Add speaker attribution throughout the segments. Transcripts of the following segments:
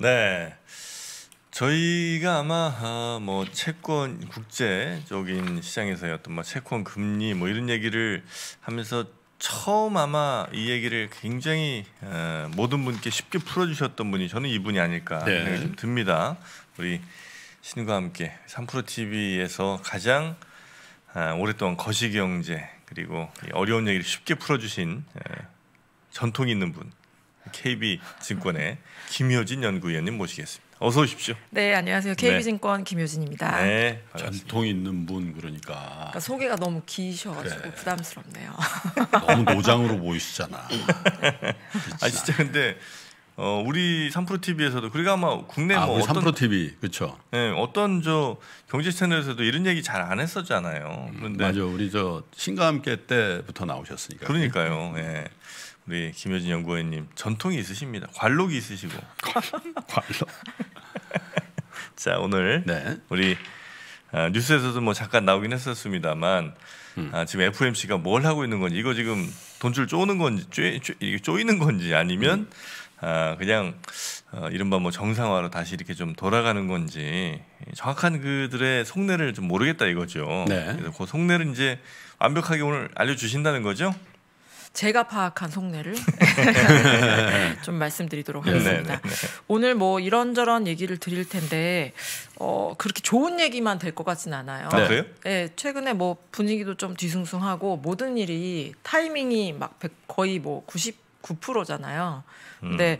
Speaker 1: 네. 저희가 아마 아, 뭐 채권 국제적인 시장에서의 어떤 뭐 채권 금리 뭐 이런 얘기를 하면서 처음 아마 이 얘기를 굉장히 어, 모든 분께 쉽게 풀어주셨던 분이 저는 이분이 아닐까 네. 생각이 좀 듭니다. 우리 신과 함께 3프로 TV에서 가장 어, 오랫동안 거시경제 그리고 어려운 얘기를 쉽게 풀어주신 어, 전통이 있는 분 KB증권의 김효진 연구위원님 모시겠습니다. 어서 오십시오. 네, 안녕하세요. KB증권 네. 김효진입니다. 네, 전통 있는 분 그러니까. 그러니까
Speaker 2: 소개가 너무 기셔가지고 그래. 부담스럽네요.
Speaker 1: 너무
Speaker 3: 노장으로 보이시잖아.
Speaker 1: 아 진짜 근데 어, 우리 삼프로 TV에서도 그리고 아마 국내 아, 뭐 삼프로
Speaker 3: TV 그렇죠.
Speaker 1: 네, 어떤 저 경제 채널에서도 이런 얘기 잘 안 했었잖아요. 음, 그런데 음, 맞아 우리 저 신과 함께 때부터 나오셨으니까. 그러니까요. 네. 예. 네. 우리 네, 김효진 연구원님 전통이 있으십니다. 관록이 있으시고. 관록. 자 오늘 네. 우리 아, 뉴스에서도 뭐 잠깐 나오긴 했었습니다만 음. 아, 지금 FMC가 뭘 하고 있는 건지 이거 지금 돈줄 쪼는 건지 쪼, 쪼, 쪼이는 건지 아니면 음. 아, 그냥 어, 이른바 뭐 정상화로 다시 이렇게 좀 돌아가는 건지 정확한 그들의 속내를 좀 모르겠다 이거죠. 네. 그래서 그 속내를 이제 완벽하게 오늘 알려주신다는 거죠.
Speaker 2: 제가 파악한 속내를 좀 말씀드리도록 네, 네, 하겠습니다. 네, 오늘 뭐 이런저런 얘기를 드릴 텐데 어, 그렇게 좋은 얘기만 될 것 같진 않아요. 아, 그래요? 네, 최근에 뭐 분위기도 좀 뒤숭숭하고 모든 일이 타이밍이 막 거의 뭐 90. 9%잖아요. 근데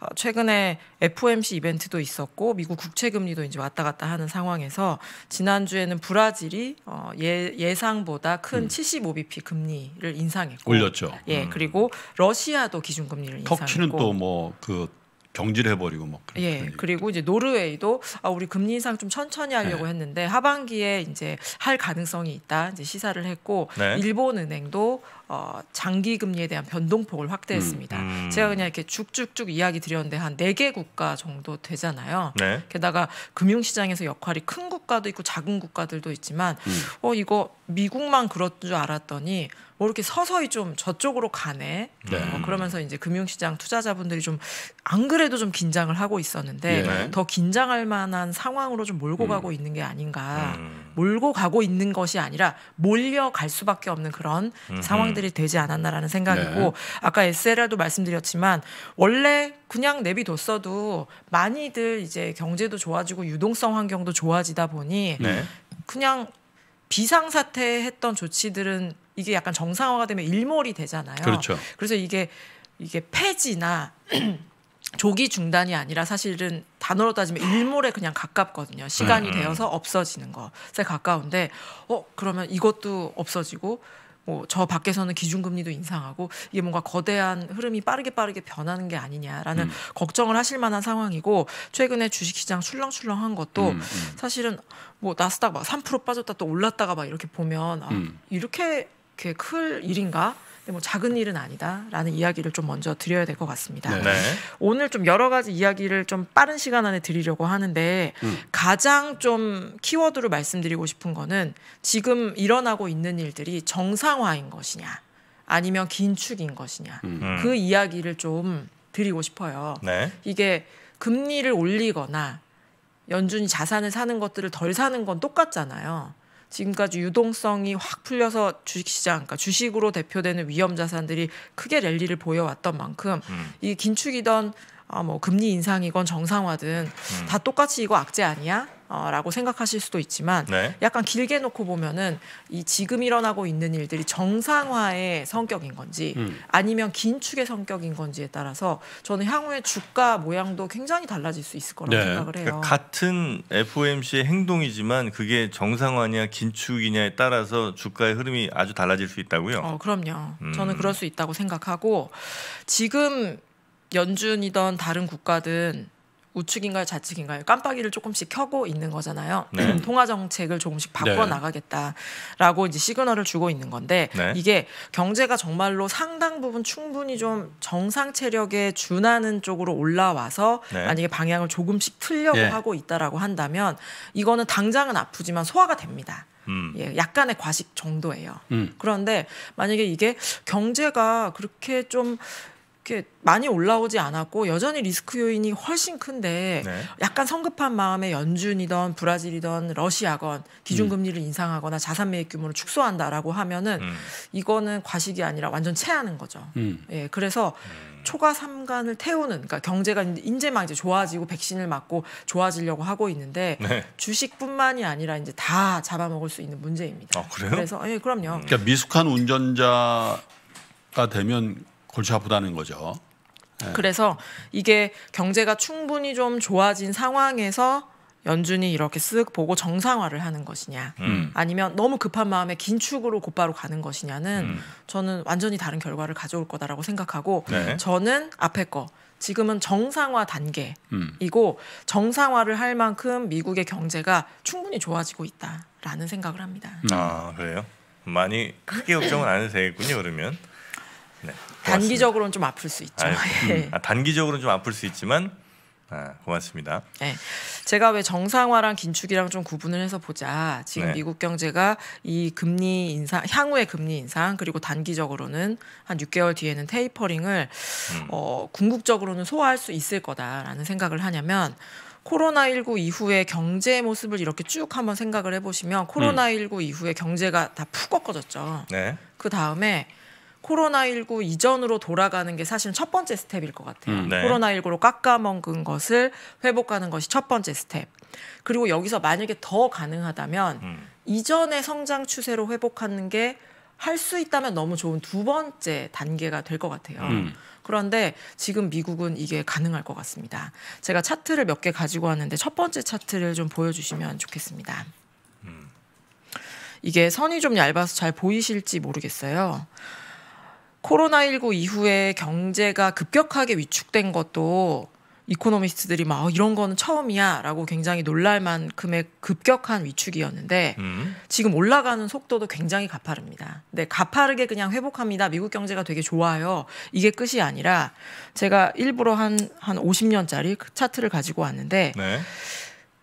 Speaker 2: 음. 어, 최근에 FOMC 이벤트도 있었고 미국 국채 금리도 이제 왔다 갔다 하는 상황에서 지난주에는 브라질이 어, 예, 상보다큰 음. 75bp 금리를 인상했고 올렸죠. 예, 음. 그리고 러시아도 기준 금리를 인상했고 터키는 또
Speaker 3: 뭐 그 경질해버리고 뭐.
Speaker 2: 그 뭐 그 예. 그리고 이제 노르웨이도 아, 우리 금리 인상 좀 천천히 하려고 네. 했는데 하반기에 이제 할 가능성이 있다 이제 시사를 했고 네. 일본은행도 어, 장기 금리에 대한 변동폭을 확대했습니다. 음, 음. 제가 그냥 이렇게 쭉쭉쭉 이야기 드렸는데 한 네 개 국가 정도 되잖아요. 네. 게다가 금융시장에서 역할이 큰 국가도 있고 작은 국가들도 있지만 음. 어 이거 미국만 그럴 줄 알았더니 뭐 이렇게 서서히 좀 저쪽으로 가네. 네. 어, 그러면서 이제 금융시장 투자자분들이 좀 안 그래도 좀 긴장을 하고 있었는데 네. 더 긴장할 만한 상황으로 좀 몰고 음. 가고 있는 게 아닌가. 음. 몰고 가고 있는 것이 아니라 몰려갈 수밖에 없는 그런 음흠. 상황들이 되지 않았나라는 생각이고 네. 아까 SLR도 말씀드렸지만 원래 그냥 내비뒀어도 많이들 이제 경제도 좋아지고 유동성 환경도 좋아지다 보니 네. 그냥 비상사태 했던 조치들은 이게 약간 정상화가 되면 일몰이 되잖아요. 그렇죠. 그래서 이게 이게 폐지나 조기 중단이 아니라 사실은 단어로 따지면 일몰에 그냥 가깝거든요. 시간이 네. 되어서 없어지는 것에 가까운데 어 그러면 이것도 없어지고 뭐 저 밖에서는 기준금리도 인상하고 이게 뭔가 거대한 흐름이 빠르게 빠르게 변하는 게 아니냐라는 음. 걱정을 하실 만한 상황이고 최근에 주식시장 출렁출렁한 것도 음, 음, 사실은 뭐 나스닥 막 3% 빠졌다 또 올랐다가 막 이렇게 보면 아, 음. 이렇게 이렇게 클 일인가? 네, 뭐 작은 일은 아니다라는 이야기를 좀 먼저 드려야 될 것 같습니다. 네. 오늘 좀 여러 가지 이야기를 좀 빠른 시간 안에 드리려고 하는데 음. 가장 좀 키워드로 말씀드리고 싶은 거는 지금 일어나고 있는 일들이 정상화인 것이냐 아니면 긴축인 것이냐 음. 음. 그 이야기를 좀 드리고 싶어요. 네. 이게 금리를 올리거나 연준이 자산을 사는 것들을 덜 사는 건 똑같잖아요. 지금까지 유동성이 확 풀려서 주식시장, 그러니까 주식으로 대표되는 위험 자산들이 크게 랠리를 보여왔던 만큼 음. 이 긴축이던 아, 뭐 금리 인상이건 정상화든 음. 다 똑같이 이거 악재 아니야? 어, 라고 생각하실 수도 있지만 네. 약간 길게 놓고 보면은 이 지금 일어나고 있는 일들이 정상화의 성격인 건지 음. 아니면 긴축의 성격인 건지에 따라서 저는 향후의 주가 모양도 굉장히 달라질 수 있을 거라고 네. 생각을 해요. 그러니까
Speaker 1: 같은 FOMC의 행동이지만 그게 정상화냐 긴축이냐에 따라서 주가의 흐름이 아주 달라질 수 있다고요. 어,
Speaker 2: 그럼요. 음. 저는 그럴 수 있다고 생각하고 지금 연준이던 다른 국가든 우측인가요 좌측인가요 깜빡이를 조금씩 켜고 있는 거잖아요 네. 음, 통화 정책을 조금씩 바꿔 네. 나가겠다라고 이제 시그널을 주고 있는 건데 네. 이게 경제가 정말로 상당 부분 충분히 좀 정상 체력에 준하는 쪽으로 올라와서 네. 만약에 방향을 조금씩 틀려고 예. 하고 있다라고 한다면 이거는 당장은 아프지만 소화가 됩니다. 음. 예, 약간의 과식 정도예요. 음. 그런데 만약에 이게 경제가 그렇게 좀 이렇게 많이 올라오지 않았고 여전히 리스크 요인이 훨씬 큰데 네. 약간 성급한 마음에 연준이던 브라질이던 러시아건 기준금리를 음. 인상하거나 자산 매입 규모를 축소한다라고 하면은 음. 이거는 과식이 아니라 완전 체하는 거죠. 음. 예, 그래서 음. 초과 삼간을 태우는 그러니까 경제가 인제막 이제 좋아지고 백신을 맞고 좋아지려고 하고 있는데 네. 주식뿐만이 아니라 이제 다 잡아먹을 수 있는 문제입니다.
Speaker 3: 아, 그래요? 그래서
Speaker 2: 예, 그럼요. 음. 그러니까
Speaker 3: 미숙한 운전자가 되면 골치 아프다는 거죠. 네. 그래서
Speaker 2: 이게 경제가 충분히 좀 좋아진 상황에서 연준이 이렇게 쓱 보고 정상화를 하는 것이냐 음. 아니면 너무 급한 마음에 긴축으로 곧바로 가는 것이냐는 음. 저는 완전히 다른 결과를 가져올 거다라고 생각하고 네. 저는 앞에 거 지금은 정상화 단계이고 음. 정상화를 할 만큼 미국의 경제가 충분히 좋아지고 있다라는 생각을 합니다.
Speaker 1: 아, 아 그래요? 많이 크게 걱정은 안 되겠군요 그러면. 단기적으로는
Speaker 2: 좀 아플 수 있죠. 아, 예. 음. 아,
Speaker 1: 단기적으로는 좀 아플 수 있지만 아, 고맙습니다.
Speaker 2: 네. 제가 왜 정상화랑 긴축이랑 좀 구분을 해서 보자. 지금 네. 미국 경제가 이 금리 인상, 향후의 금리 인상, 그리고 단기적으로는 한 6개월 뒤에는 테이퍼링을 음. 어, 궁극적으로는 소화할 수 있을 거다라는 생각을 하냐면 코로나19 이후에 경제 모습을 이렇게 쭉 한번 생각을 해보시면 코로나19 음. 이후에 경제가 다 푹 꺾어졌죠. 네. 그 다음에 코로나19 이전으로 돌아가는 게 사실은 첫 번째 스텝일 것 같아요. 음, 네. 코로나19로 깎아먹은 것을 회복하는 것이 첫 번째 스텝. 그리고 여기서 만약에 더 가능하다면 음. 이전의 성장 추세로 회복하는 게 할 수 있다면 너무 좋은 두 번째 단계가 될 것 같아요. 음. 그런데 지금 미국은 이게 가능할 것 같습니다. 제가 차트를 몇 개 가지고 왔는데 첫 번째 차트를 좀 보여주시면 좋겠습니다. 음. 이게 선이 좀 얇아서 잘 보이실지 모르겠어요. 코로나19 이후에 경제가 급격하게 위축된 것도 이코노미스트들이 막 어, 이런 거는 처음이야라고 굉장히 놀랄 만큼의 급격한 위축이었는데 음. 지금 올라가는 속도도 굉장히 가파릅니다. 근데 네, 가파르게 그냥 회복합니다. 미국 경제가 되게 좋아요. 이게 끝이 아니라 제가 일부러 한한 한 50년짜리 그 차트를 가지고 왔는데 네.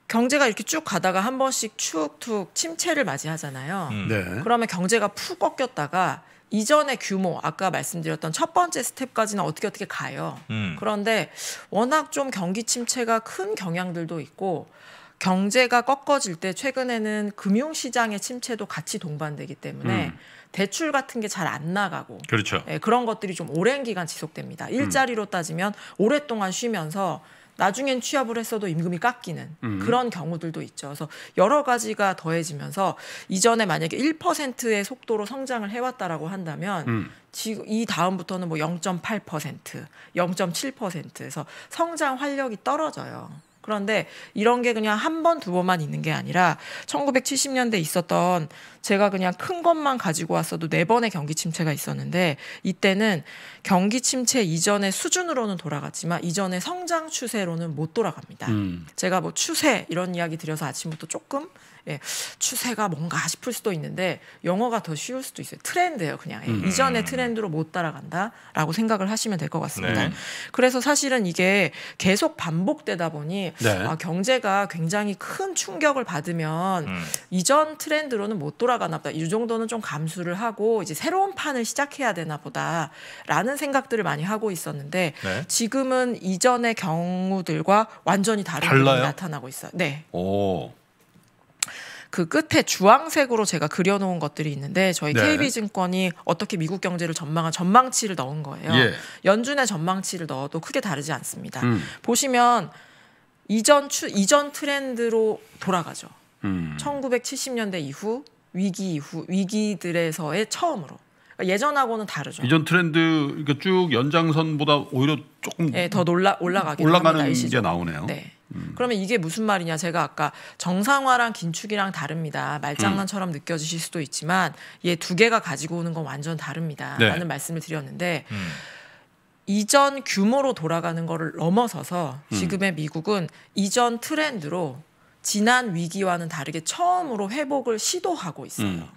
Speaker 2: 경제가 이렇게 쭉 가다가 한 번씩 축툭 침체를 맞이하잖아요. 음. 네. 그러면 경제가 푹 꺾였다가 이전의 규모 아까 말씀드렸던 첫 번째 스텝까지는 어떻게 어떻게 가요. 음. 그런데 워낙 좀 경기 침체가 큰 경향들도 있고 경제가 꺾어질 때 최근에는 금융시장의 침체도 같이 동반되기 때문에 음. 대출 같은 게 잘 안 나가고 그렇죠. 예, 그런 것들이 좀 오랜 기간 지속됩니다. 일자리로 음. 따지면 오랫동안 쉬면서 나중엔 취업을 했어도 임금이 깎이는 음. 그런 경우들도 있죠. 그래서 여러 가지가 더해지면서 이전에 만약에 1%의 속도로 성장을 해왔다라고 한다면 음. 지금 이 다음부터는 뭐 0.8%, 0.7%에서 성장 활력이 떨어져요. 그런데 이런 게 그냥 한 번, 두 번만 있는 게 아니라 1970년대 있었던 제가 그냥 큰 것만 가지고 왔어도 네 번의 경기 침체가 있었는데 이때는 경기 침체 이전의 수준으로는 돌아갔지만 이전의 성장 추세로는 못 돌아갑니다. 음. 제가 뭐 추세 이런 이야기 드려서 아침부터 조금 예, 추세가 뭔가 싶을 수도 있는데 영어가 더 쉬울 수도 있어요. 트렌드예요, 그냥 예, 음. 이전의 음. 트렌드로 못 따라간다라고 생각을 하시면 될 것 같습니다. 네. 그래서 사실은 이게 계속 반복되다 보니 네. 아, 경제가 굉장히 큰 충격을 받으면 음. 이전 트렌드로는 못 돌아가나 보다. 이 정도는 좀 감수를 하고 이제 새로운 판을 시작해야 되나 보다라는 생각들을 많이 하고 있었는데 네. 지금은 이전의 경우들과 완전히 다른 게 나타나고 있어요. 네.
Speaker 3: 오.
Speaker 2: 그 끝에 주황색으로 제가 그려놓은 것들이 있는데 저희 네. KB증권이 어떻게 미국 경제를 전망한 전망치를 넣은 거예요. 예. 연준의 전망치를 넣어도 크게 다르지 않습니다. 음. 보시면 이전 추, 이전 트렌드로 돌아가죠. 음. 1970년대 이후 위기 이후 위기들에서의 처음으로. 그러니까 예전하고는 다르죠. 이전
Speaker 3: 트렌드 쭉 연장선보다 오히려 조금 네,
Speaker 2: 더 놀라 올라가게 올라가는 게 나오네요. 네. 그러면 이게 무슨 말이냐 제가 아까 정상화랑 긴축이랑 다릅니다. 말장난처럼 음. 느껴지실 수도 있지만 얘 두 개가 가지고 오는 건 완전 다릅니다. 네. 라는 말씀을 드렸는데 음. 이전 규모로 돌아가는 거를 넘어서서 음. 지금의 미국은 이전 트렌드로 지난 위기와는 다르게 처음으로 회복을 시도하고 있어요. 음.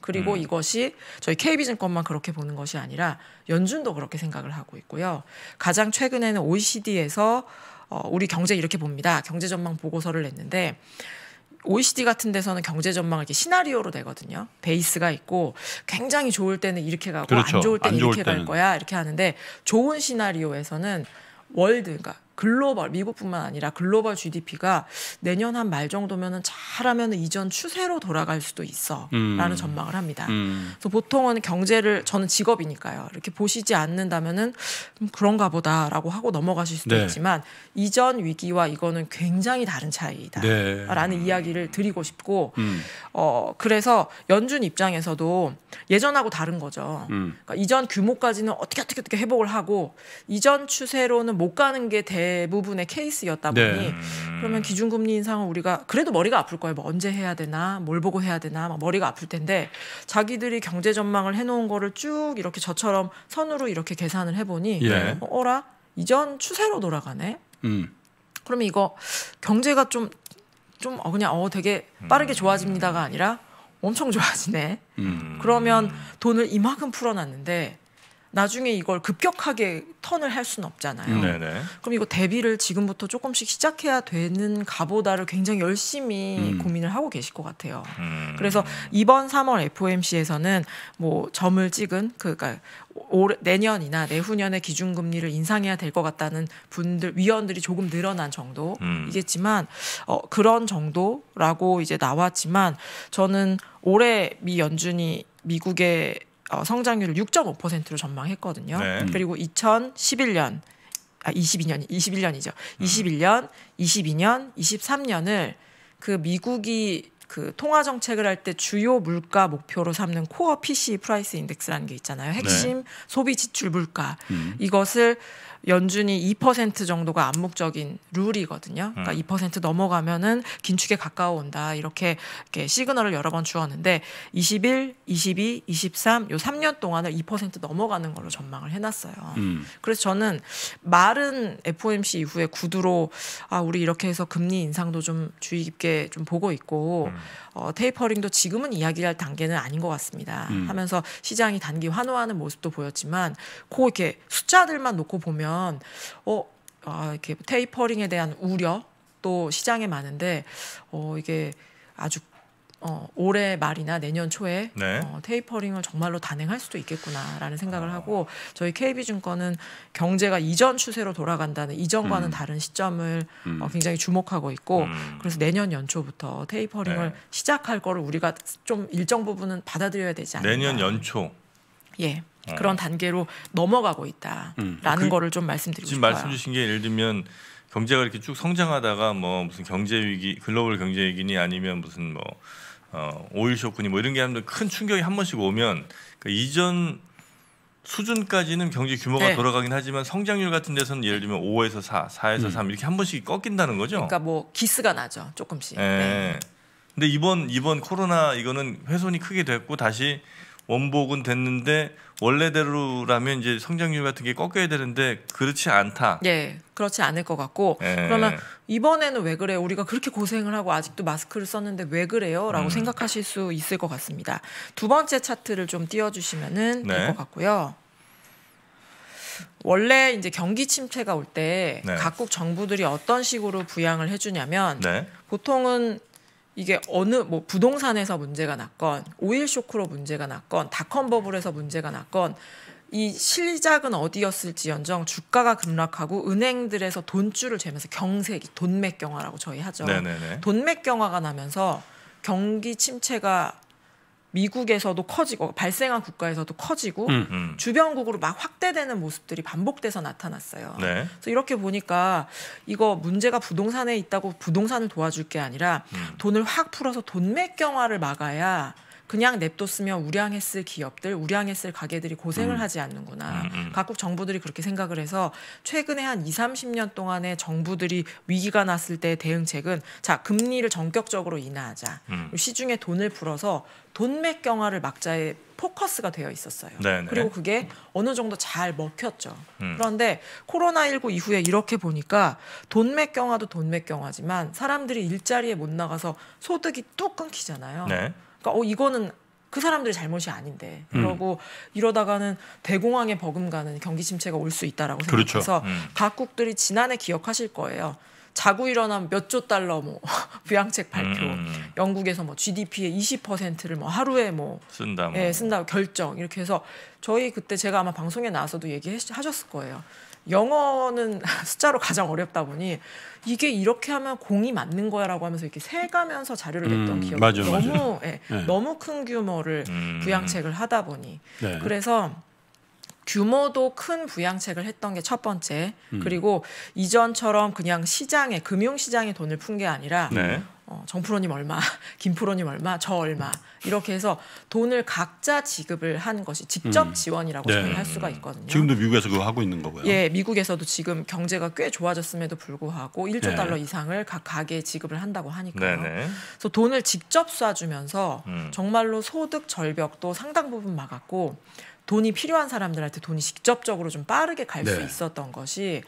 Speaker 2: 그리고 음. 이것이 저희 k 비증권만 그렇게 보는 것이 아니라 연준도 그렇게 생각을 하고 있고요. 가장 최근에는 OECD에서 어, 우리 경제 이렇게 봅니다. 경제 전망 보고서를 냈는데 OECD 같은 데서는 경제 전망을 이렇게 시나리오로 내거든요. 베이스가 있고 굉장히 좋을 때는 이렇게 가고 그렇죠. 안 좋을 때는 이렇게 갈 거야 이렇게 하는데 좋은 시나리오에서는 월드 그러니까 글로벌 미국뿐만 아니라 글로벌 GDP가 내년 한 말 정도면은 잘하면 이전 추세로 돌아갈 수도 있어라는 음. 전망을 합니다. 음. 그래서 보통은 경제를 저는 직업이니까요. 이렇게 보시지 않는다면은 그런가 보다라고 하고 넘어가실 수도 네. 있지만 이전 위기와 이거는 굉장히 다른 차이다라는 네. 이야기를 드리고 싶고 음. 어 그래서 연준 입장에서도 예전하고 다른 거죠. 음. 그러니까 이전 규모까지는 어떻게 어떻게 어떻게 회복을 하고 이전 추세로는 못 가는 게 대. 대부분의 케이스였다 네. 보니 네. 그러면 기준금리 인상은 우리가 그래도 머리가 아플 거예요. 뭐 언제 해야 되나, 뭘 보고 해야 되나, 막 머리가 아플 텐데 자기들이 경제 전망을 해놓은 거를 쭉 이렇게 저처럼 선으로 이렇게 계산을 해보니 예. 어, 어라 이전 추세로 돌아가네. 음. 그러면 이거 경제가 좀좀 좀 어, 그냥 어 되게 빠르게 음. 좋아집니다가 아니라 엄청 좋아지네. 음. 그러면 돈을 이만큼 풀어놨는데 나중에 이걸 급격하게 턴을 할 수는 없잖아요. 음, 네네. 그럼 이거 대비를 지금부터 조금씩 시작해야 되는 가보다를 굉장히 열심히 음. 고민을 하고 계실 것 같아요. 음. 그래서 이번 3월 FOMC에서는 뭐 점을 찍은 그니까 그러니까 올해 내년이나 내후년에 기준금리를 인상해야 될 것 같다는 분들 위원들이 조금 늘어난 정도이겠지만 음. 어, 그런 정도라고 이제 나왔지만 저는 올해 미 연준이 미국의 어, 성장률을 6.5%로 전망했거든요. 네. 음. 그리고 2011년 아 22년 21년이죠. 음. 21년, 22년, 23년을 그 미국이 그 통화 정책을 할 때 주요 물가 목표로 삼는 코어 PC 프라이스 인덱스라는 게 있잖아요. 핵심 네. 소비 지출 물가 음. 이것을 연준이 2% 정도가 암묵적인 룰이거든요. 그러니까 음. 2% 넘어가면은 긴축에 가까워온다 이렇게, 이렇게 시그널을 여러 번 주었는데 21, 22, 23 요 3년 동안을 2% 넘어가는 걸로 전망을 해놨어요. 음. 그래서 저는 말은 FOMC 이후에 구두로 아 우리 이렇게 해서 금리 인상도 좀 주의 깊게 좀 보고 있고 음. 어, 테이퍼링도 지금은 이야기할 단계는 아닌 것 같습니다. 음. 하면서 시장이 단기 환호하는 모습도 보였지만 고 이렇게 숫자들만 놓고 보면 보면 어, 아, 이렇게 테이퍼링에 대한 우려 또 시장에 많은데 어, 이게 아주 어, 올해 말이나 내년 초에 네. 어, 테이퍼링을 정말로 단행할 수도 있겠구나라는 생각을 어. 하고 저희 KB증권은 경제가 이전 추세로 돌아간다는 이전과는 음. 다른 시점을 음. 어, 굉장히 주목하고 있고 음. 그래서 내년 연초부터 테이퍼링을 네. 시작할 거를 우리가 좀 일정 부분은 받아들여야 되지 않을까. 내년 연초. 예. 어. 그런 단계로 넘어가고 있다라는 음. 그, 거를 좀 말씀드리고 지금 싶어요. 말씀
Speaker 1: 주신 게 예를 들면 경제가 이렇게 쭉 성장하다가 뭐 무슨 경제 위기, 글로벌 경제 위기니 아니면 무슨 뭐 어, 오일 쇼크니 뭐 이런 게 하면 큰 충격이 한 번씩 오면 그 이전 수준까지는 경제 규모가 네. 돌아가긴 하지만 성장률 같은 데서는 예를 들면 5에서 4, 4에서 음. 3 이렇게 한 번씩 꺾인다는 거죠. 그러니까
Speaker 2: 뭐 기스가 나죠. 조금씩. 네.
Speaker 1: 네. 근데 이번 이번 코로나 이거는 훼손이 크게 됐고 다시 원복은 됐는데 원래대로라면 이제 성장률 같은 게 꺾여야 되는데 그렇지 않다.
Speaker 2: 예. 그렇지 않을 것 같고 예. 그러면 이번에는 왜그래 우리가 그렇게 고생을 하고 아직도 마스크를 썼는데 왜 그래요?라고 음. 생각하실 수 있을 것 같습니다. 두 번째 차트를 좀 띄워주시면은 네. 될것 같고요. 원래 이제 경기 침체가 올때 네. 각국 정부들이 어떤 식으로 부양을 해주냐면 네. 보통은 이게 어느 뭐 부동산에서 문제가 났건 오일 쇼크로 문제가 났건 닷컴 버블에서 문제가 났건 이 시작은 어디였을지연정 주가가 급락하고 은행들에서 돈줄을 재면서 경색이 돈맥경화라고 저희 하죠. 네네네. 돈맥경화가 나면서 경기 침체가 미국에서도 커지고 발생한 국가에서도 커지고 음, 음. 주변국으로 막 확대되는 모습들이 반복돼서 나타났어요. 네. 그래서 이렇게 보니까 이거 문제가 부동산에 있다고 부동산을 도와줄 게 아니라 음. 돈을 확 풀어서 돈맥경화를 막아야 그냥 냅뒀으면 우량했을 기업들, 우량했을 가게들이 고생을 음. 하지 않는구나. 음. 음. 각국 정부들이 그렇게 생각을 해서 최근에 한 2, 30년 동안에 정부들이 위기가 났을 때 대응책은 자, 금리를 전격적으로 인하하자. 음. 시중에 돈을 불어서 돈맥 경화를 막자에 포커스가 되어 있었어요. 네네. 네. 그리고 그게 어느 정도 잘 먹혔죠. 음. 그런데 코로나19 이후에 이렇게 보니까 돈맥 경화도 돈맥 경화지만 사람들이 일자리에 못 나가서 소득이 뚝 끊기잖아요. 네. 그러니까 어 이거는 그 사람들의 잘못이 아닌데 음. 그러고 이러다가는 대공황에 버금가는 경기 침체가 올 수 있다라고 그렇죠. 생각해서 음. 각국들이 지난해 기억하실 거예요. 자구 일어난 몇 조 달러 뭐 부양책 발표, 음. 영국에서 뭐 GDP의 20%를 뭐 하루에 뭐
Speaker 1: 쓴다, 뭐. 예,
Speaker 2: 쓴다 결정 이렇게 해서 저희 그때 제가 아마 방송에 나와서도 얘기하셨을 거예요. 영어는 숫자로 가장 어렵다 보니 이게 이렇게 하면 공이 맞는 거야라고 하면서 이렇게 세가면서 자료를 냈던 음, 기억이 맞아, 너무 예, 네. 너무 큰 규모를 음, 부양책을 하다 보니 네. 그래서 규모도 큰 부양책을 했던 게 첫 번째 음. 그리고 이전처럼 그냥 시장에 금융시장에 돈을 푼 게 아니라 네. 어, 정프로님 얼마, 김프로님 얼마, 저 얼마 이렇게 해서 돈을 각자 지급을 한 것이 직접 음. 지원이라고 음. 네. 할 수가 있거든요. 지금도
Speaker 3: 미국에서 그거 하고 있는 거고요. 예,
Speaker 2: 미국에서도 지금 경제가 꽤 좋아졌음에도 불구하고 1조 네. 달러 이상을 각 가게에 지급을 한다고 하니까요. 네네. 그래서 돈을 직접 쏴주면서 음. 정말로 소득 절벽도 상당 부분 막았고 돈이 필요한 사람들한테 돈이 직접적으로 좀 빠르게 갈수 네. 있었던 것이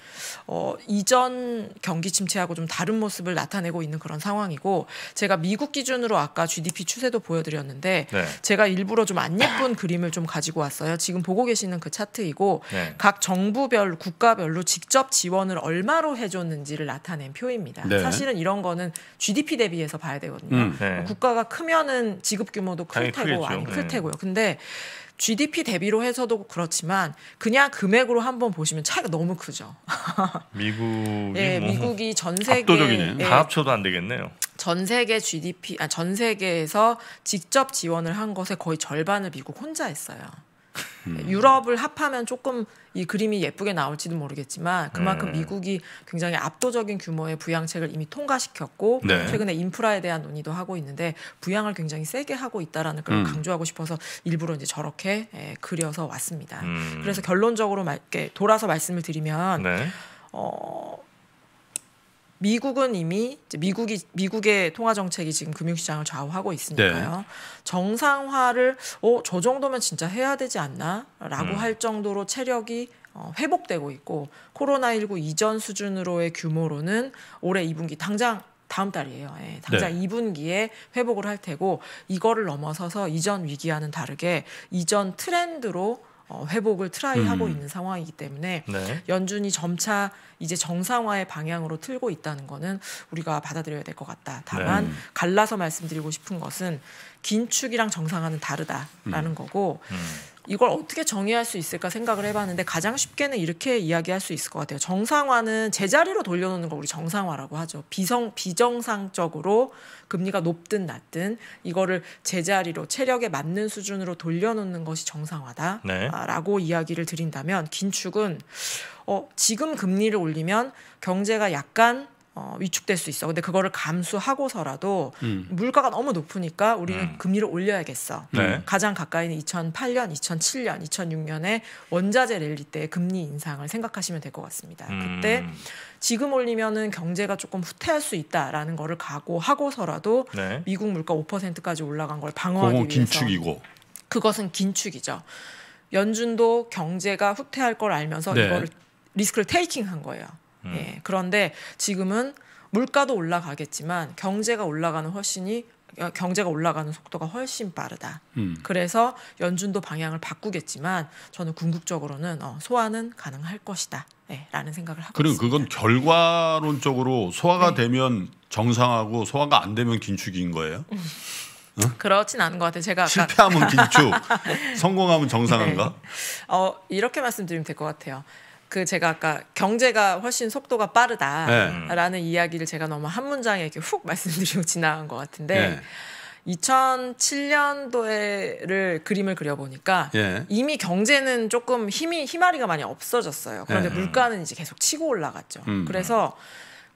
Speaker 2: 어, 이전 경기 침체하고 좀 다른 모습을 나타내고 있는 그런 상황이고 제가 미국 기준으로 아까 GDP 추세도 보여드렸는데 네. 제가 일부러 좀 안 예쁜 그림을 좀 가지고 왔어요. 지금 보고 계시는 그 차트이고 네. 각 정부별 국가별로 직접 지원을 얼마로 해줬는지를 나타낸 표입니다. 네. 사실은 이런 거는 GDP 대비해서 봐야 되거든요. 음, 네. 국가가 크면은 지급 규모도 클 테고 안클 네. 테고요. 근데 GDP 대비로 해서도 그렇지만 그냥 금액으로 한번 보시면 차이가 너무 크죠.
Speaker 1: 미국이 예, 뭐 미국이
Speaker 2: 전 세계 압도적이네. 예, 다
Speaker 1: 합쳐도 안 되겠네요.
Speaker 2: 전 세계 GDP 아 전 세계에서 직접 지원을 한 것의 거의 절반을 미국 혼자 했어요. 음. 유럽을 합하면 조금 이 그림이 예쁘게 나올지도 모르겠지만 그만큼 음. 미국이 굉장히 압도적인 규모의 부양책을 이미 통과시켰고 네. 최근에 인프라에 대한 논의도 하고 있는데 부양을 굉장히 세게 하고 있다라는 걸 음. 강조하고 싶어서 일부러 이제 저렇게 에, 예, 그려서 왔습니다. 음. 그래서 결론적으로 말, 돌아서 말씀을 드리면 네. 어. 미국은 이미 미국이 미국의 통화 정책이 지금 금융시장을 좌우하고 있으니까요. 네. 정상화를 어저 정도면 진짜 해야 되지 않나라고 음. 할 정도로 체력이 어, 회복되고 있고 코로나19 이전 수준으로의 규모로는 올해 2분기 당장 다음 달이에요. 예, 당장 네. 2분기에 회복을 할 테고 이거를 넘어서서 이전 위기와는 다르게 이전 트렌드로 어, 회복을 트라이하고 음. 있는 상황이기 때문에 네. 연준이 점차 이제 정상화의 방향으로 틀고 있다는 거는 우리가 받아들여야 될 것 같다. 다만 네. 갈라서 말씀드리고 싶은 것은 긴축이랑 정상화는 다르다라는 음. 거고 음. 이걸 어떻게 정의할 수 있을까 생각을 해봤는데 가장 쉽게는 이렇게 이야기할 수 있을 것 같아요. 정상화는 제자리로 돌려놓는 거 우리 정상화라고 하죠. 비성 비정상적으로 금리가 높든 낮든 이거를 제자리로 체력에 맞는 수준으로 돌려놓는 것이 정상화다라고 네. 이야기를 드린다면 긴축은 어, 지금 금리를 올리면 경제가 약간 어, 위축될 수 있어. 근데 그거를 감수하고서라도 음. 물가가 너무 높으니까 우리는 음. 금리를 올려야겠어. 네. 가장 가까이는 2008년, 2007년, 2006년에 원자재 랠리 때 금리 인상을 생각하시면 될 것 같습니다. 음. 그때 지금 올리면은 경제가 조금 후퇴할 수 있다라는 거를 각오하고서라도 네. 미국 물가 5%까지 올라간 걸 방어하기 위해서 긴축이고 그것은 긴축이죠. 연준도 경제가 후퇴할 걸 알면서 네. 이거를 리스크를 테이킹한 거예요. 음. 예. 그런데 지금은 물가도 올라가겠지만 경제가 올라가는 훨씬이 어, 경제가 올라가는 속도가 훨씬 빠르다. 음. 그래서 연준도 방향을 바꾸겠지만 저는 궁극적으로는 어, 소화는 가능할 것이다. 네, 라는 생각을 하고 그리고
Speaker 3: 있습니다. 그건 결과론적으로 소화가 네. 되면 정상하고 소화가 안 되면 긴축인 거예요? 음.
Speaker 2: 응? 어? 그렇진 않은 것 같아요. 제가 실패하면 긴축,
Speaker 3: 성공하면 정상한가? 네.
Speaker 2: 어, 이렇게 말씀드리면 될 것 같아요. 그 제가 아까 경제가 훨씬 속도가 빠르다라는 네. 이야기를 제가 너무 한 문장에 이렇게 훅 말씀드리고 지나간 것 같은데 네. 2007년도에를 그림을 그려보니까 네. 이미 경제는 조금 힘이 희마리가 많이 없어졌어요. 그런데 네. 물가는 이제 계속 치고 올라갔죠. 음. 그래서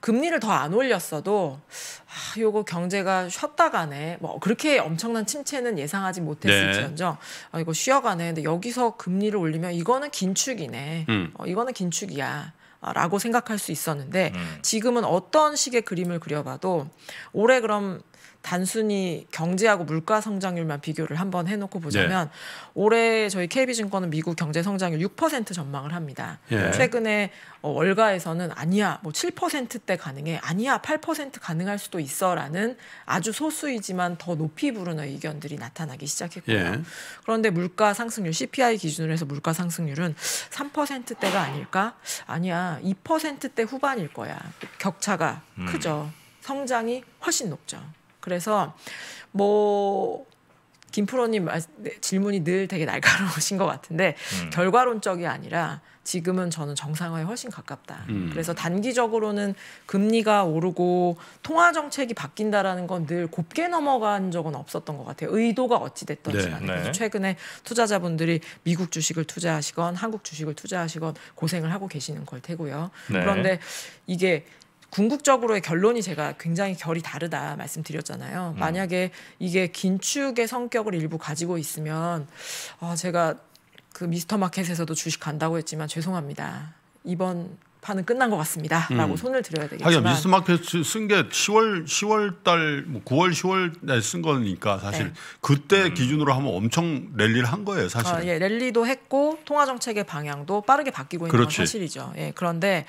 Speaker 2: 금리를 더 안 올렸어도 아, 요거 경제가 쉬었다가네 뭐 그렇게 엄청난 침체는 예상하지 못했을지언정 네. 아, 이거 쉬어가네 근데 여기서 금리를 올리면 이거는 긴축이네 음. 어, 이거는 긴축이야 어, 라고 생각할 수 있었는데 음. 지금은 어떤 식의 그림을 그려봐도 올해 그럼 단순히 경제하고 물가 성장률만 비교를 한번 해놓고 네. 보자면 네. 올해 저희 KB증권은 미국 경제 성장률 6% 전망을 합니다. 네. 최근에 어, 월가에서는 아니야 뭐 7%대 가능해 아니야 8% 가능할 수도 있어라는 아주 소수이지만 더 높이 부르는 의견들이 나타나기 시작했고요. 네. 그런데 물가 상승률 CPI 기준으로 해서 물가 상승률은 3%대가 아닐까? 아니야 2%대 후반일 거야. 격차가 음. 크죠. 성장이 훨씬 높죠. 그래서 뭐 김프로님 네, 질문이 늘 되게 날카로우신 것 같은데 음. 결과론적이 아니라 지금은 저는 정상화에 훨씬 가깝다. 음. 그래서 단기적으로는 금리가 오르고 통화 정책이 바뀐다라는 건 늘 곱게 넘어간 적은 없었던 것 같아요. 의도가 어찌 됐던지 네, 네. 최근에 투자자분들이 미국 주식을 투자하시건 한국 주식을 투자하시건 고생을 하고 계시는 걸 테고요. 네. 그런데 이게 궁극적으로의 결론이 제가 굉장히 결이 다르다 말씀드렸잖아요. 음. 만약에 이게 긴축의 성격을 일부 가지고 있으면 어, 제가 그 미스터 마켓에서도 주식 간다고 했지만 죄송합니다. 이번 판은 끝난 것 같습니다라고 음. 손을 들려야 되겠지만 하긴 미스
Speaker 3: 마켓 쓴 게 10월 10월 달 9월 뭐 10월에 쓴 거니까 사실 네. 그때 음. 기준으로 하면 엄청 랠리를 한 거예요 사실. 아, 예,
Speaker 2: 랠리도 했고 통화 정책의 방향도 빠르게 바뀌고 있는 그렇지. 건 사실이죠. 예, 그런데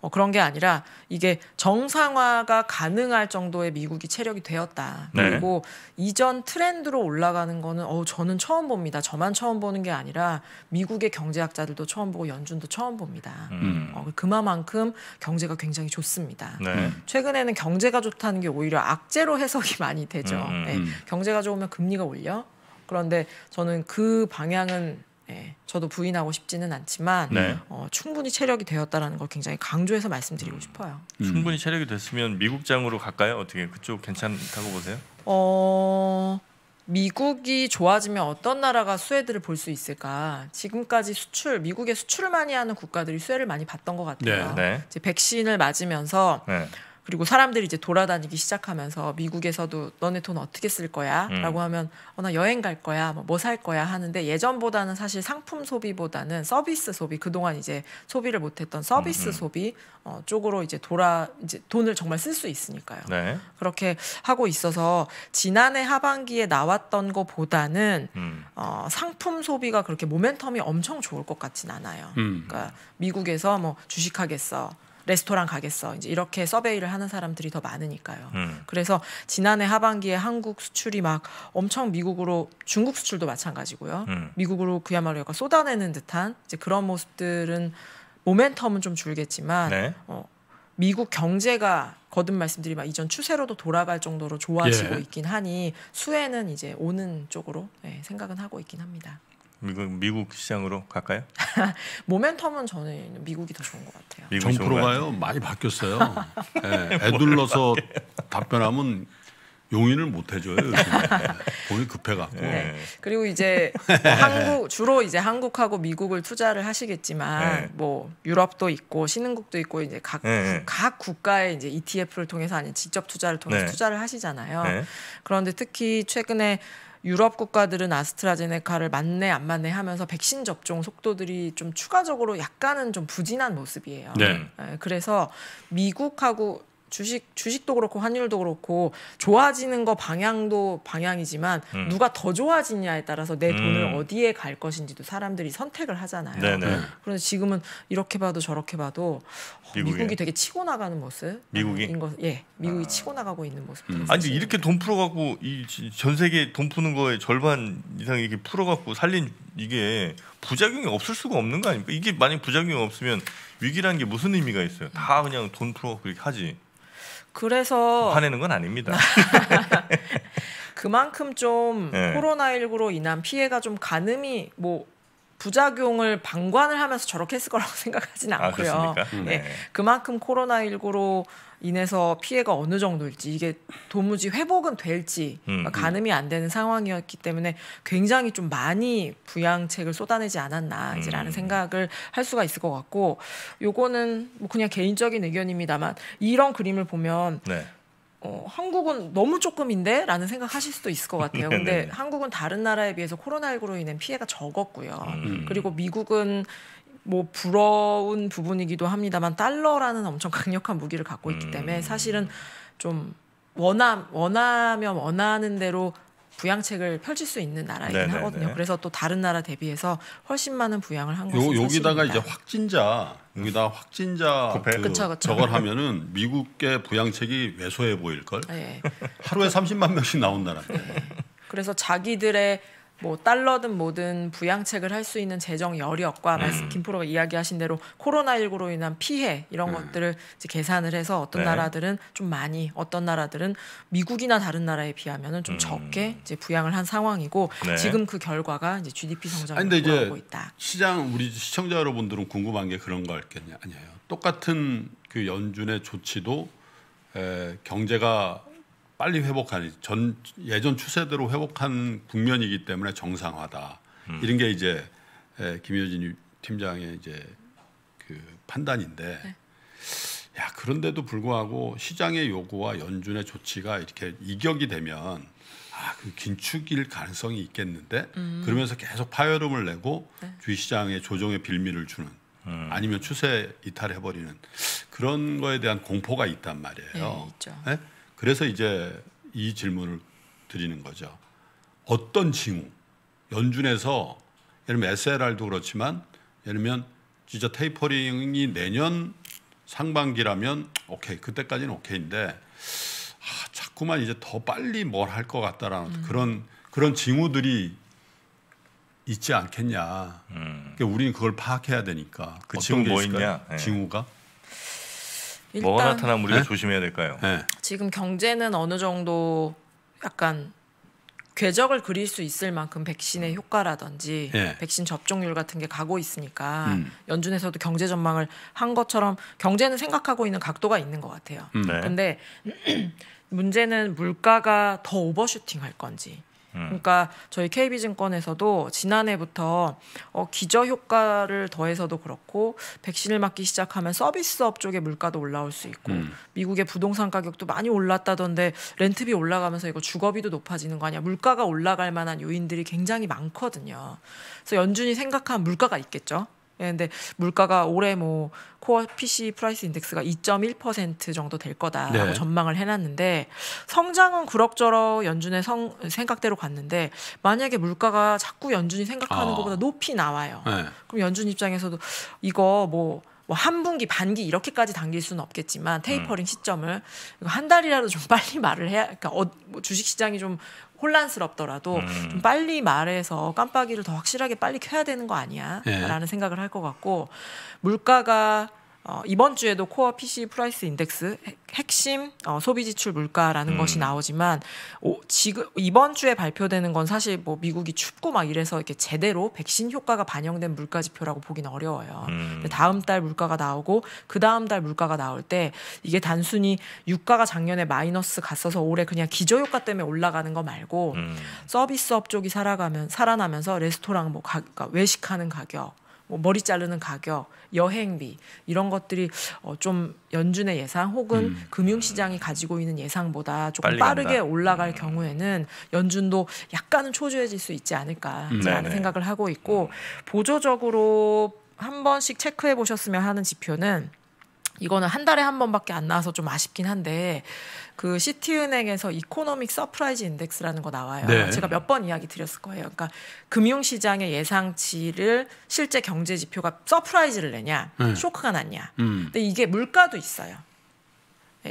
Speaker 2: 어, 그런 게 아니라 이게 정상화가 가능할 정도의 미국이 체력이 되었다. 네. 그리고 이전 트렌드로 올라가는 거는 어 저는 처음 봅니다. 저만 처음 보는 게 아니라 미국의 경제학자들도 처음 보고 연준도 처음 봅니다. 음. 어, 그만. 얼마만큼 경제가 굉장히 좋습니다. 네. 음. 최근에는 경제가 좋다는 게 오히려 악재로 해석이 많이 되죠. 음. 음 네. 음. 경제가 좋으면 금리가 올려. 그런데 저는 그 방향은 예, 저도 부인하고 싶지는 않지만 네. 어, 충분히 체력이 되었다라는 걸 굉장히 강조해서 말씀드리고 음, 싶어요.
Speaker 1: 충분히 체력이 됐으면 미국장으로 갈까요? 어떻게 그쪽 괜찮다고 보세요?
Speaker 2: 어 미국이 좋아지면 어떤 나라가 수혜들을 볼 수 있을까? 지금까지 수출 미국의 수출을 많이 하는 국가들이 수혜를 많이 봤던 것 같아요. 네, 네. 이제 백신을 맞으면서 네. 그리고 사람들이 이제 돌아다니기 시작하면서 미국에서도 너네 돈 어떻게 쓸 거야? 음. 라고 하면 어, 나 여행 갈 거야. 뭐살 뭐 거야 하는데 예전보다는 사실 상품 소비보다는 서비스 소비 그동안 이제 소비를 못 했던 서비스 음, 음. 소비 어, 쪽으로 이제 돌아 이제 돈을 정말 쓸 수 있으니까요. 네. 그렇게 하고 있어서 지난해 하반기에 나왔던 거보다는 음. 어, 상품 소비가 그렇게 모멘텀이 엄청 좋을 것 같진 않아요. 음. 그러니까 미국에서 뭐 주식하겠어. 레스토랑 가겠어. 이제 이렇게 서베이를 하는 사람들이 더 많으니까요. 음. 그래서 지난해 하반기에 한국 수출이 막 엄청 미국으로 중국 수출도 마찬가지고요. 음. 미국으로 그야말로 약간 쏟아내는 듯한 이제 그런 모습들은 모멘텀은 좀 줄겠지만 네. 어, 미국 경제가 거듭 말씀드리면 이전 추세로도 돌아갈 정도로 좋아지고 예. 있긴 하니 수혜는 이제 오는 쪽으로 네, 생각은 하고 있긴 합니다.
Speaker 1: 미국, 미국 시장으로 갈까요?
Speaker 2: 모멘텀은 저는 미국이 더 좋은 것
Speaker 1: 같아요. 정프로가요 많이 바뀌었어요. 네,
Speaker 3: 애둘러서 답변하면 용인을 못 해줘요. 돈이 급해갖고. 네. 네.
Speaker 2: 그리고 이제 뭐 한국 주로 이제 한국하고 미국을 투자를 하시겠지만 네. 뭐 유럽도 있고 신흥국도 있고 이제 각각 네. 국가의 이제 ETF를 통해서 아니 직접 투자를 통해서 네. 투자를 하시잖아요. 네. 그런데 특히 최근에 유럽 국가들은 아스트라제네카를 맞네 안 맞네 하면서 백신 접종 속도들이 좀 추가적으로 약간은 좀 부진한 모습이에요. 네. 예, 그래서 미국하고 주식 주식도 그렇고 환율도 그렇고 좋아지는 거 방향도 방향이지만 음. 누가 더 좋아지냐에 따라서 내 돈을 음. 어디에 갈 것인지도 사람들이 선택을 하잖아요. 네네. 음. 그래서 지금은 이렇게 봐도 저렇게 봐도 어, 미 미국이 되게 치고 나가는 모습. 미국이 것, 예, 미국이 아. 치고 나가고 있는 모습. 음. 아니 이렇게
Speaker 1: 돈 풀어갖고 이 전 세계 돈 푸는 거에 절반 이상 이렇게 풀어갖고 살린 이게 부작용이 없을 수가 없는 거 아닙니까? 이게 만약 부작용이 없으면 위기라는 게 무슨 의미가 있어요? 다 그냥 돈 풀어갖고 이렇게 하지.
Speaker 2: 그래서 화내는
Speaker 1: 건 아닙니다.
Speaker 2: 그만큼 좀 네. 예. 코로나19로 인한 피해가 좀 가늠이 뭐 부작용을 방관을 하면서 저렇게 했을 거라고 생각하지는 아, 않고요. 아, 네. 네. 그만큼 코로나19로 인해서 피해가 어느 정도일지 이게 도무지 회복은 될지 음, 음, 가늠이 안 되는 상황이었기 때문에 굉장히 좀 많이 부양책을 쏟아내지 않았나라는 음. 생각을 할 수가 있을 것 같고 요거는 뭐 그냥 개인적인 의견입니다만 이런 그림을 보면
Speaker 1: 네. 어,
Speaker 2: 한국은 너무 조금인데? 라는 생각하실 수도 있을 것 같아요. 네, 근데 네, 네. 한국은 다른 나라에 비해서 코로나19로 인해 피해가 적었고요. 음. 그리고 미국은 뭐 부러운 부분이기도 합니다만 달러라는 엄청 강력한 무기를 갖고 있기 때문에 음. 사실은 좀 원함 원하면 원하는 대로 부양책을 펼칠 수 있는 나라이긴 네네네. 하거든요. 그래서 또 다른 나라 대비해서 훨씬 많은 부양을 한 것이 여기다가 이제 확진자
Speaker 3: 여기다 확진자 그, 그쵸 그쵸. 저걸 하면은 미국의 부양책이 왜소해 보일 걸. 네. 하루에 30만 명씩 나온다는. 네.
Speaker 2: 그래서 자기들의 뭐 달러든 뭐든 부양책을 할 수 있는 재정 여력과 말씀 음. 김프로가 이야기하신 대로 코로나19로 인한 피해 이런 음. 것들을 이제 계산을 해서 어떤 네. 나라들은 좀 많이 어떤 나라들은 미국이나 다른 나라에 비하면은 좀 음. 적게 이제 부양을 한 상황이고 네. 지금 그 결과가 이제 GDP 성장을 보고 있다.
Speaker 3: 시장 우리 시청자 여러분들은 궁금한 게 그런 거 아니에요. 똑같은 그 연준의 조치도 에, 경제가 빨리 회복하지 전 예전 추세대로 회복한 국면이기 때문에 정상화다 음. 이런 게 이제 에, 김효진 팀장의 이제 그 판단인데 네. 야 그런데도 불구하고 시장의 요구와 연준의 조치가 이렇게 이격이 되면 아그 긴축일 가능성이 있겠는데 음. 그러면서 계속 파열음을 내고 네. 주식 시장에 조정의 빌미를 주는 음. 아니면 추세 이탈해 버리는 그런 거에 대한 공포가 있단 말이에요. 네, 있죠. 네? 그래서 이제 이 질문을 드리는 거죠. 어떤 징후? 연준에서 예를 들면 SLR도 그렇지만 예를 들면 진짜 테이퍼링이 내년 상반기라면 오케이 그때까지는 오케이인데 아, 자꾸만 이제 더 빨리 뭘 할 것 같다라는 음. 그런 그런 징후들이 있지 않겠냐. 음. 그러니까 우리는 그걸 파악해야 되니까.
Speaker 1: 그 징후 뭐 있냐? 네. 징후가 뭐가 나타나면 우리가 네? 조심해야 될까요? 네.
Speaker 2: 지금 경제는 어느 정도 약간 궤적을 그릴 수 있을 만큼 백신의 효과라든지 예. 백신 접종률 같은 게 가고 있으니까 음. 연준에서도 경제 전망을 한 것처럼 경제는 생각하고 있는 각도가 있는 것 같아요. 음. 네. 근데 문제는 물가가 더 오버슈팅 할 건지 음. 그러니까 저희 KB증권에서도 지난해부터 어, 기저 효과를 더해서도 그렇고 백신을 맞기 시작하면 서비스업 쪽의 물가도 올라올 수 있고 음. 미국의 부동산 가격도 많이 올랐다던데 렌트비 올라가면서 이거 주거비도 높아지는 거 아니야? 물가가 올라갈 만한 요인들이 굉장히 많거든요. 그래서 연준이 생각한 물가가 있겠죠. 예, 근데 물가가 올해 뭐 코어 PC 프라이스 인덱스가 2.1% 정도 될 거다라고 네. 전망을 해놨는데 성장은 그럭저럭 연준의 성, 생각대로 갔는데 만약에 물가가 자꾸 연준이 생각하는 어. 것보다 높이 나와요. 네. 그럼 연준 입장에서도 이거 뭐한 뭐 분기 반기 이렇게까지 당길 수는 없겠지만 테이퍼링 음. 시점을 한 달이라도 좀 빨리 말을 해야 그러니까 어, 뭐 주식 시장이 좀 혼란스럽더라도 음. 좀 빨리 말해서 깜빡이를 더 확실하게 빨리 켜야 되는 거 아니야라는 예. 네. 생각을 할 것 같고 물가가 어, 이번 주에도 코어 PC 프라이스 인덱스 핵심 어, 소비 지출 물가라는 음. 것이 나오지만 오, 지금 이번 주에 발표되는 건 사실 뭐 미국이 춥고 막 이래서 이렇게 제대로 백신 효과가 반영된 물가 지표라고 보기는 어려워요. 음. 다음 달 물가가 나오고 그 다음 달 물가가 나올 때 이게 단순히 유가가 작년에 마이너스 갔어서 올해 그냥 기저 효과 때문에 올라가는 거 말고 음. 서비스업 쪽이 살아가면 살아나면서 레스토랑 뭐 가, 그러니까 외식하는 가격 뭐 머리 자르는 가격, 여행비 이런 것들이 어좀 연준의 예상 혹은 음. 금융시장이 가지고 있는 예상보다 조금 빠르게 간다. 올라갈 음. 경우에는 연준도 약간은 초조해질 수 있지 않을까라는 음. 네, 네 생각을 하고 있고 음. 보조적으로 한 번씩 체크해 보셨으면 하는 지표는 이거는 한 달에 한 번밖에 안 나와서 좀 아쉽긴 한데 그 시티은행에서 이코노믹 서프라이즈 인덱스라는 거 나와요. 네. 제가 몇 번 이야기 드렸을 거예요. 그러니까 금융 시장의 예상치를 실제 경제 지표가 서프라이즈를 내냐, 네. 쇼크가 났냐. 음. 근데 이게 물가도 있어요.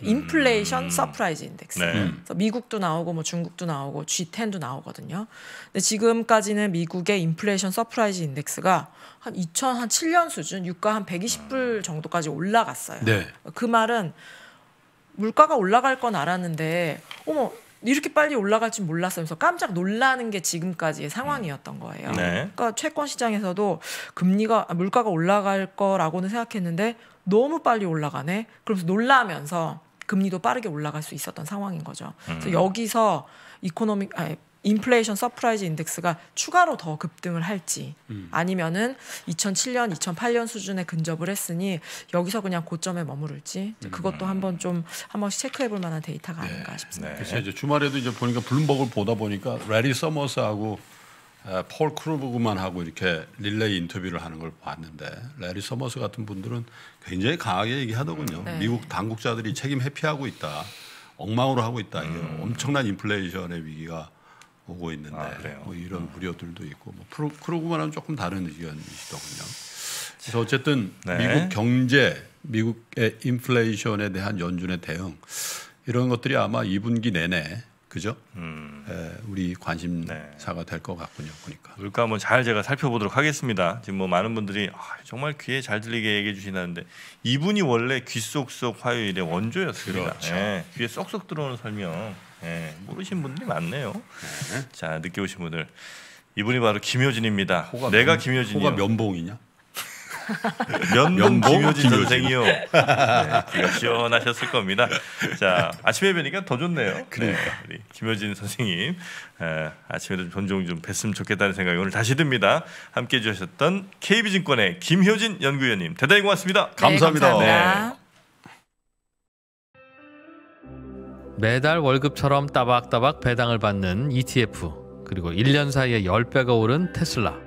Speaker 2: 인플레이션 네, 음. 서프라이즈 인덱스. 네. 미국도 나오고 뭐 중국도 나오고 G10도 나오거든요. 근데 지금까지는 미국의 인플레이션 서프라이즈 인덱스가 한 2007년 수준 유가 한 120불 음. 정도까지 올라갔어요. 네. 그 말은 물가가 올라갈 건 알았는데 어머 이렇게 빨리 올라갈 줄 몰랐으면서 깜짝 놀라는 게 지금까지의 상황이었던 음. 거예요. 네. 그러니까 채권 시장에서도 금리가 물가가 올라갈 거라고는 생각했는데 너무 빨리 올라가네. 그러면서 놀라면서 금리도 빠르게 올라갈 수 있었던 상황인 거죠. 그래서 음. 여기서 이코노믹 아 인플레이션 서프라이즈 인덱스가 추가로 더 급등을 할지 음. 아니면은 2007년, 2008년 수준에 근접을 했으니 여기서 그냥 고점에 머무를지 음. 그것도 한번 좀 한번씩 체크해 볼 만한 데이터가 네. 아닌가 싶습니다. 네. 그래서 이제
Speaker 3: 주말에도 이제 보니까 블룸버그를 보다 보니까 레리 서머스하고 어, 폴 크루브그만하고 이렇게 릴레이 인터뷰를 하는 걸 봤는데 레리 서머스 같은 분들은 굉장히 강하게 얘기하더군요. 음, 네. 미국 당국자들이 책임 회피하고 있다. 엉망으로 하고 있다. 이게 음. 엄청난 인플레이션의 위기가 오고 있는데 아, 뭐 이런 음. 우려들도 있고 뭐 프로, 크루그만은 조금 다른 의견이시더군요. 그래서 어쨌든 네. 미국 경제, 미국의 인플레이션에 대한 연준의 대응 이런 것들이 아마 2분기 내내 그죠? 음. 에, 예, 우리 관심사가 네. 될것
Speaker 1: 같군요. 보니까 물가 한번 잘 제가 살펴보도록 하겠습니다. 지금 뭐 많은 분들이 아, 정말 귀에 잘 들리게 얘기해 주시는데 이분이 원래 귀 쏙쏙 화요일의 원조였습니다. 그렇죠. 예, 귀에 쏙쏙 들어오는 설명 예, 모르신 분들이 많네요. 네. 자 늦게 오신 분들 이분이 바로 김효진입니다. 내가 김효진이요. 호가 면봉이냐? 면봉 김효진 선생이요. 귀가 시원하셨을 겁니다. 자 아침에 뵈니까 더 좋네요. 네, 그러니까 네, 우리 김효진 선생님 에, 아침에도 좀 종종 좀 뵀으면 좋겠다는 생각이 오늘 다시 듭니다. 함께해 주셨던 KB증권의 김효진 연구위원님 대단히 고맙습니다. 네, 감사합니다. 네, 감사합니다.
Speaker 4: 매달 월급처럼 따박따박 배당을 받는 ETF 그리고 1년 사이에 10배가 오른 테슬라